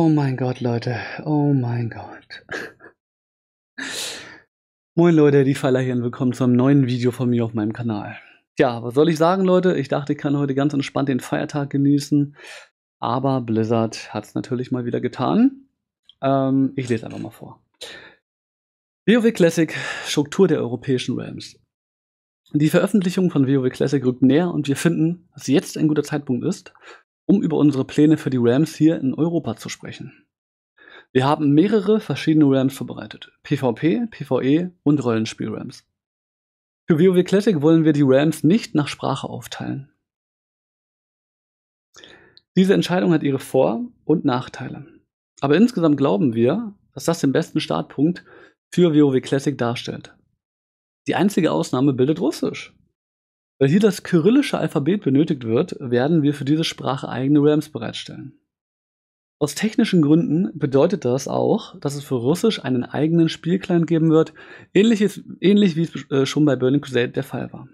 Oh mein Gott, Leute. Oh mein Gott. Moin Leute, die Pfeiler hier und willkommen zu einem neuen Video von mir auf meinem Kanal. Ja, was soll ich sagen, Leute? Ich dachte, ich kann heute ganz entspannt den Feiertag genießen. Aber Blizzard hat es natürlich mal wieder getan. Ähm, ich lese einfach mal vor. WoW Classic, Struktur der europäischen Realms. Die Veröffentlichung von WoW Classic rückt näher und wir finden, dass jetzt ein guter Zeitpunkt ist, um über unsere Pläne für die Rams hier in Europa zu sprechen. Wir haben mehrere verschiedene Rams vorbereitet. PvP, PvE und Rollenspiel-Rams. Für WoW Classic wollen wir die Rams nicht nach Sprache aufteilen. Diese Entscheidung hat ihre Vor- und Nachteile. Aber insgesamt glauben wir, dass das den besten Startpunkt für WoW Classic darstellt. Die einzige Ausnahme bildet Russisch. Weil hier das kyrillische Alphabet benötigt wird, werden wir für diese Sprache eigene RAMs bereitstellen. Aus technischen Gründen bedeutet das auch, dass es für Russisch einen eigenen Spielclient geben wird, ähnliches, ähnlich wie es äh, schon bei Burning Crusade der Fall war.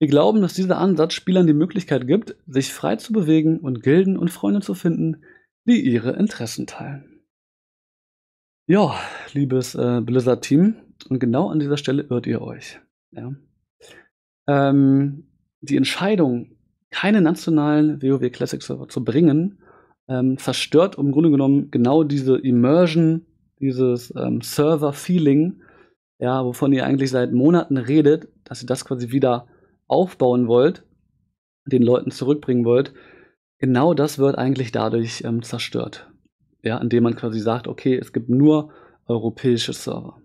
Wir glauben, dass dieser Ansatz Spielern die Möglichkeit gibt, sich frei zu bewegen und Gilden und Freunde zu finden, die ihre Interessen teilen. Ja, liebes äh, Blizzard-Team, und genau an dieser Stelle irrt ihr euch. Ja ähm, die Entscheidung, keine nationalen WoW Classic Server zu bringen, ähm, zerstört im Grunde genommen genau diese Immersion, dieses ähm, Server-Feeling, ja, wovon ihr eigentlich seit Monaten redet, dass ihr das quasi wieder aufbauen wollt, den Leuten zurückbringen wollt. Genau das wird eigentlich dadurch ähm, zerstört. Ja, indem man quasi sagt, okay, es gibt nur europäische Server.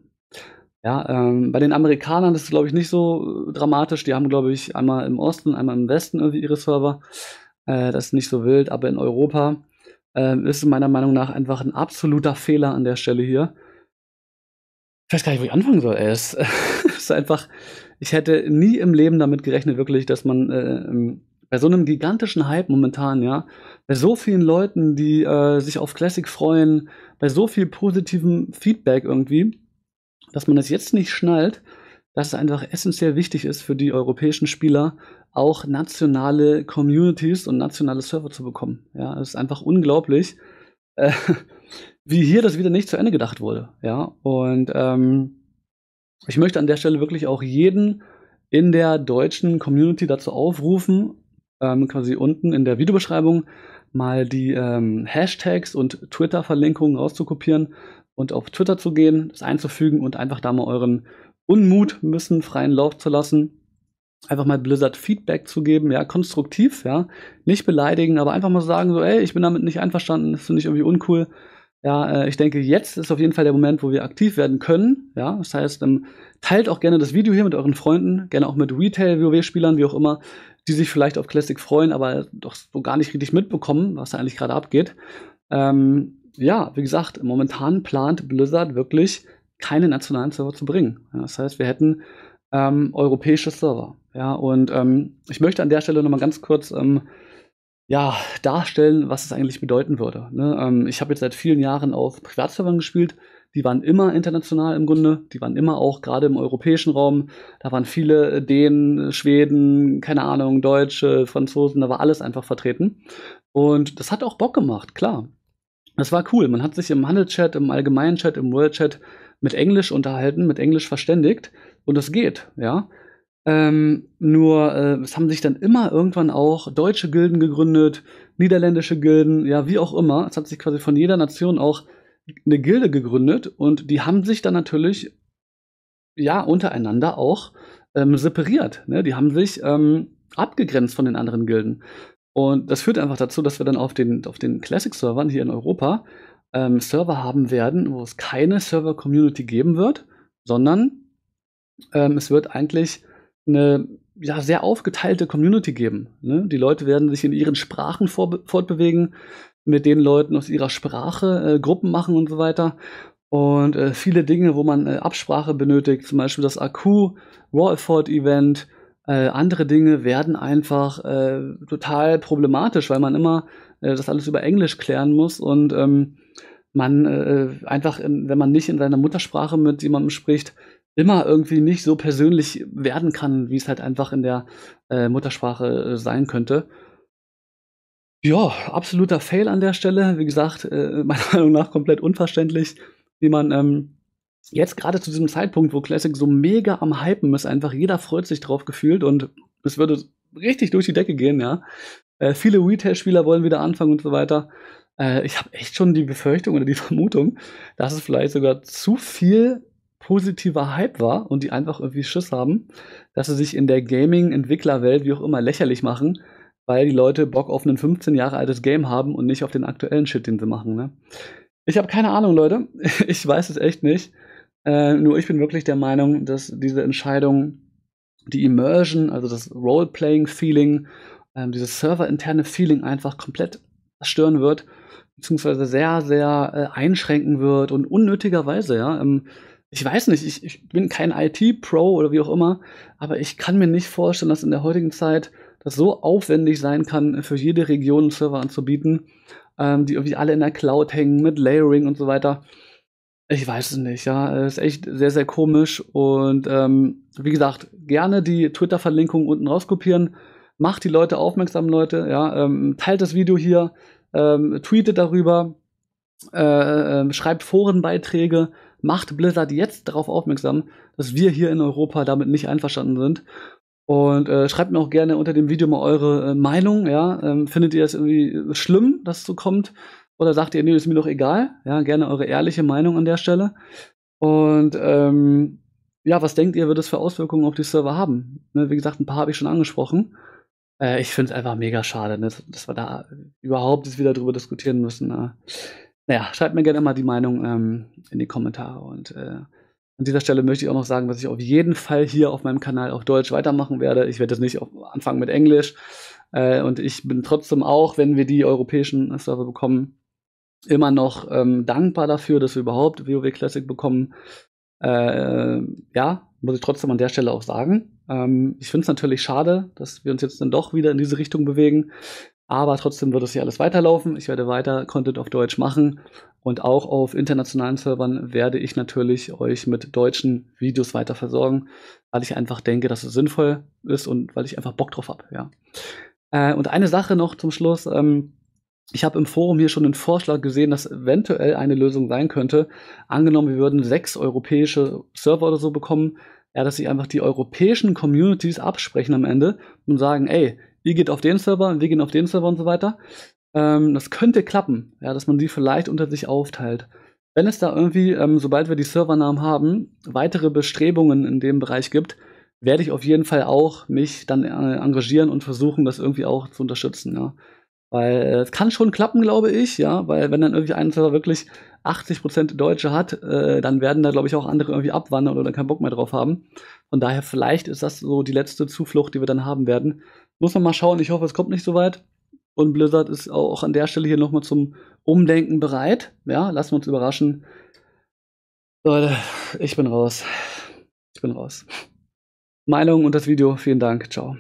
Ja, ähm, bei den Amerikanern ist es, glaube ich, nicht so äh, dramatisch. Die haben, glaube ich, einmal im Osten, einmal im Westen irgendwie ihre Server. Äh, das ist nicht so wild, aber in Europa äh, ist meiner Meinung nach einfach ein absoluter Fehler an der Stelle hier. Ich weiß gar nicht, wo ich anfangen soll. Ey. Es ist einfach, ich hätte nie im Leben damit gerechnet, wirklich, dass man äh, ähm, bei so einem gigantischen Hype momentan, ja, bei so vielen Leuten, die äh, sich auf Classic freuen, bei so viel positivem Feedback irgendwie, dass man es das jetzt nicht schnallt, dass es einfach essentiell wichtig ist für die europäischen Spieler, auch nationale Communities und nationale Server zu bekommen. Ja, es ist einfach unglaublich, äh, wie hier das wieder nicht zu Ende gedacht wurde. Ja, und ähm, ich möchte an der Stelle wirklich auch jeden in der deutschen Community dazu aufrufen, ähm, quasi unten in der Videobeschreibung mal die ähm, Hashtags und Twitter-Verlinkungen rauszukopieren, und auf Twitter zu gehen, das einzufügen und einfach da mal euren Unmut müssen freien Lauf zu lassen. Einfach mal Blizzard Feedback zu geben, ja, konstruktiv, ja, nicht beleidigen, aber einfach mal sagen, so, ey, ich bin damit nicht einverstanden, das finde ich irgendwie uncool. Ja, äh, ich denke, jetzt ist auf jeden Fall der Moment, wo wir aktiv werden können. Ja, das heißt, ähm, teilt auch gerne das Video hier mit euren Freunden, gerne auch mit Retail-WoW-Spielern, wie auch immer, die sich vielleicht auf Classic freuen, aber doch so gar nicht richtig mitbekommen, was da eigentlich gerade abgeht. Ähm, ja, wie gesagt, momentan plant Blizzard wirklich keine nationalen Server zu bringen. Das heißt, wir hätten ähm, europäische Server. Ja, und ähm, ich möchte an der Stelle nochmal ganz kurz ähm, ja, darstellen, was es eigentlich bedeuten würde. Ne? Ähm, ich habe jetzt seit vielen Jahren auf Privatservern gespielt. Die waren immer international im Grunde. Die waren immer auch gerade im europäischen Raum. Da waren viele äh, Dänen, Schweden, keine Ahnung, Deutsche, Franzosen, da war alles einfach vertreten. Und das hat auch Bock gemacht, klar. Das war cool. Man hat sich im Handelschat, im allgemeinen Chat, im World Chat mit Englisch unterhalten, mit Englisch verständigt und das geht, ja. Ähm, nur äh, es haben sich dann immer irgendwann auch deutsche Gilden gegründet, niederländische Gilden, ja, wie auch immer. Es hat sich quasi von jeder Nation auch eine Gilde gegründet und die haben sich dann natürlich ja untereinander auch ähm, separiert. Ne? Die haben sich ähm, abgegrenzt von den anderen Gilden. Und das führt einfach dazu, dass wir dann auf den, auf den Classic-Servern hier in Europa ähm, Server haben werden, wo es keine Server-Community geben wird, sondern ähm, es wird eigentlich eine ja, sehr aufgeteilte Community geben. Ne? Die Leute werden sich in ihren Sprachen fortbewegen, mit den Leuten aus ihrer Sprache äh, Gruppen machen und so weiter. Und äh, viele Dinge, wo man äh, Absprache benötigt, zum Beispiel das Akku Raw Effort Event, äh, andere Dinge werden einfach äh, total problematisch, weil man immer äh, das alles über Englisch klären muss und ähm, man äh, äh, einfach, in, wenn man nicht in seiner Muttersprache mit jemandem spricht, immer irgendwie nicht so persönlich werden kann, wie es halt einfach in der äh, Muttersprache sein könnte. Ja, absoluter Fail an der Stelle. Wie gesagt, meiner Meinung nach komplett unverständlich, wie man ähm, jetzt gerade zu diesem Zeitpunkt, wo Classic so mega am Hypen ist, einfach jeder freut sich drauf gefühlt und es würde richtig durch die Decke gehen, ja. Äh, viele Retail-Spieler wollen wieder anfangen und so weiter. Äh, ich habe echt schon die Befürchtung oder die Vermutung, dass es vielleicht sogar zu viel positiver Hype war und die einfach irgendwie Schiss haben, dass sie sich in der Gaming-Entwicklerwelt, wie auch immer, lächerlich machen, weil die Leute Bock auf ein 15 Jahre altes Game haben und nicht auf den aktuellen Shit, den sie machen. Ne? Ich habe keine Ahnung, Leute. Ich weiß es echt nicht. Äh, nur ich bin wirklich der Meinung, dass diese Entscheidung, die Immersion, also das Role-Playing-Feeling, äh, dieses serverinterne Feeling einfach komplett zerstören wird, beziehungsweise sehr, sehr äh, einschränken wird und unnötigerweise, ja. Ähm, ich weiß nicht, ich, ich bin kein IT-Pro oder wie auch immer, aber ich kann mir nicht vorstellen, dass in der heutigen Zeit das so aufwendig sein kann, für jede Region einen Server anzubieten, ähm, die irgendwie alle in der Cloud hängen mit Layering und so weiter. Ich weiß es nicht, ja. Ist echt sehr, sehr komisch. Und ähm, wie gesagt, gerne die Twitter-Verlinkung unten rauskopieren. Macht die Leute aufmerksam, Leute. Ja, ähm, teilt das Video hier, ähm, tweetet darüber, äh, äh, ähm, schreibt Forenbeiträge, macht Blizzard jetzt darauf aufmerksam, dass wir hier in Europa damit nicht einverstanden sind. Und äh, schreibt mir auch gerne unter dem Video mal eure äh, Meinung. Ja, ähm, findet ihr es irgendwie schlimm, dass es so kommt? Oder sagt ihr, nee, ist mir doch egal. Ja, gerne eure ehrliche Meinung an der Stelle. Und ähm, ja, was denkt ihr, wird es für Auswirkungen auf die Server haben? Ne, wie gesagt, ein paar habe ich schon angesprochen. Äh, ich finde es einfach mega schade, ne, dass wir da überhaupt jetzt wieder drüber diskutieren müssen. Ne? Naja, schreibt mir gerne mal die Meinung ähm, in die Kommentare. Und äh, an dieser Stelle möchte ich auch noch sagen, dass ich auf jeden Fall hier auf meinem Kanal auf Deutsch weitermachen werde. Ich werde jetzt nicht anfangen mit Englisch. Äh, und ich bin trotzdem auch, wenn wir die europäischen Server bekommen, immer noch ähm, dankbar dafür, dass wir überhaupt WoW Classic bekommen. Äh, ja, muss ich trotzdem an der Stelle auch sagen. Ähm, ich finde es natürlich schade, dass wir uns jetzt dann doch wieder in diese Richtung bewegen. Aber trotzdem wird es hier alles weiterlaufen. Ich werde weiter Content auf Deutsch machen. Und auch auf internationalen Servern werde ich natürlich euch mit deutschen Videos weiter versorgen, weil ich einfach denke, dass es sinnvoll ist und weil ich einfach Bock drauf habe. Ja. Äh, und eine Sache noch zum Schluss. Ähm, ich habe im Forum hier schon einen Vorschlag gesehen, dass eventuell eine Lösung sein könnte. Angenommen, wir würden sechs europäische Server oder so bekommen, ja, dass sich einfach die europäischen Communities absprechen am Ende und sagen, ey, ihr geht auf den Server, wir gehen auf den Server und so weiter. Ähm, das könnte klappen, ja, dass man die vielleicht unter sich aufteilt. Wenn es da irgendwie, ähm, sobald wir die Servernamen haben, weitere Bestrebungen in dem Bereich gibt, werde ich auf jeden Fall auch mich dann äh, engagieren und versuchen, das irgendwie auch zu unterstützen. Ja. Weil äh, es kann schon klappen, glaube ich, ja, weil wenn dann irgendwie ein Server wirklich 80% Deutsche hat, äh, dann werden da, glaube ich, auch andere irgendwie abwandern oder keinen Bock mehr drauf haben. Von daher, vielleicht ist das so die letzte Zuflucht, die wir dann haben werden. Muss man mal schauen, ich hoffe, es kommt nicht so weit. Und Blizzard ist auch an der Stelle hier nochmal zum Umdenken bereit. Ja, lassen wir uns überraschen. Leute, ich bin raus. Ich bin raus. Meinung und das Video, vielen Dank. Ciao.